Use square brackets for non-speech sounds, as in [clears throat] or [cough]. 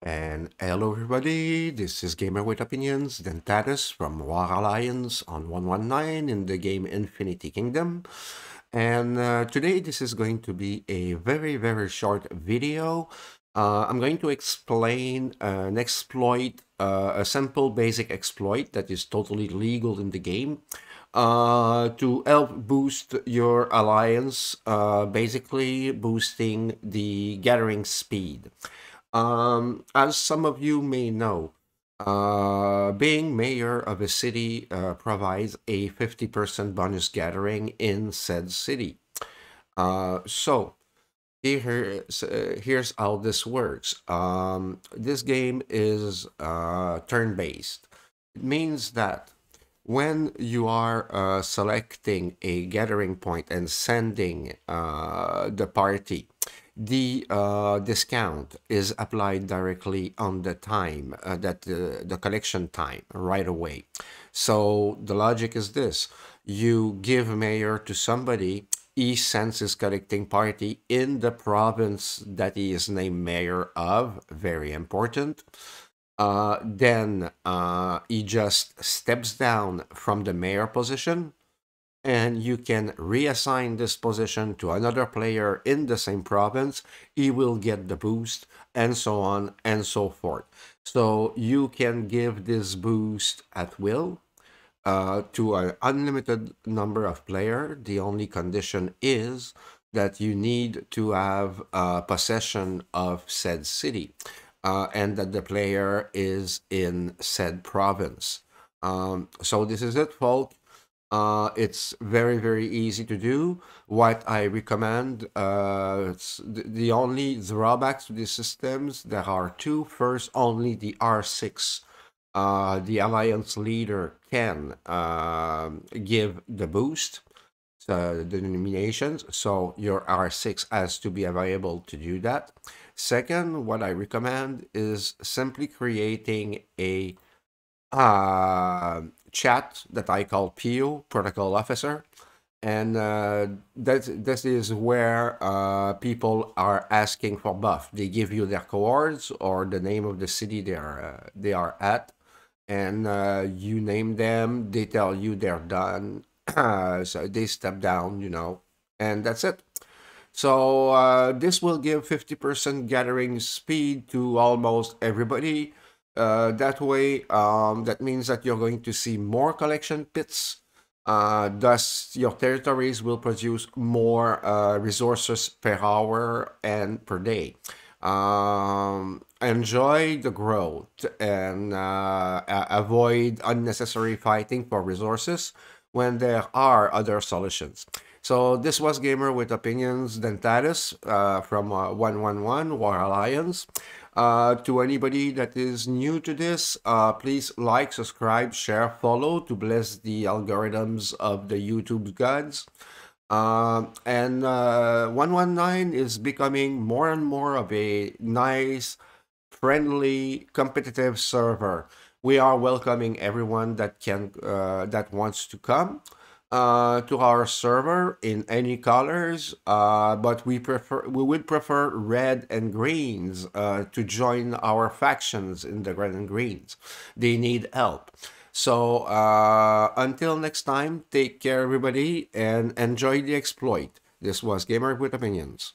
And hello everybody, this is Gamer with Opinions, Dentatus from War Alliance on 119 in the game Infinity Kingdom. And uh, today this is going to be a very, very short video. Uh, I'm going to explain an exploit, uh, a simple basic exploit that is totally legal in the game uh, to help boost your alliance, uh, basically boosting the gathering speed. Um, as some of you may know, uh, being mayor of a city uh, provides a 50% bonus gathering in said city. Uh, so here's, uh, here's how this works. Um, this game is uh, turn-based. It means that when you are uh, selecting a gathering point and sending the party, the uh, discount is applied directly on the time uh, that uh, the collection time right away. So the logic is this, you give mayor to somebody, he sends his collecting party in the province that he is named mayor of, very important. Uh, then uh, he just steps down from the mayor position and you can reassign this position to another player in the same province, he will get the boost, and so on and so forth. So you can give this boost at will uh, to an unlimited number of player. The only condition is that you need to have uh, possession of said city uh, and that the player is in said province. Um, so this is it, folks. Uh, it's very, very easy to do. What I recommend, uh, the, the only drawbacks to these systems, there are two. First, only the R6, uh, the Alliance leader, can um, give the boost, uh, the denominations. So your R6 has to be available to do that. Second, what I recommend is simply creating a uh, chat that I call PO, Protocol Officer. And uh, that, this is where uh, people are asking for buff. They give you their coords or the name of the city they are, uh, they are at. And uh, you name them, they tell you they're done. [clears throat] so they step down, you know, and that's it. So uh, this will give 50% gathering speed to almost everybody. Uh, that way, um, that means that you're going to see more collection pits. Uh, thus, your territories will produce more uh, resources per hour and per day. Um, enjoy the growth and uh, avoid unnecessary fighting for resources when there are other solutions. So this was Gamer with Opinions Dentatus uh, from uh, 111 War Alliance. Uh, to anybody that is new to this, uh, please like, subscribe, share, follow to bless the algorithms of the YouTube gods. Um, and uh, 119 is becoming more and more of a nice, friendly, competitive server. We are welcoming everyone that can uh, that wants to come uh, to our server in any colors, uh, but we prefer we would prefer red and greens uh, to join our factions in the red and greens. They need help. So uh, until next time, take care everybody and enjoy the exploit. This was Gamer with Opinions.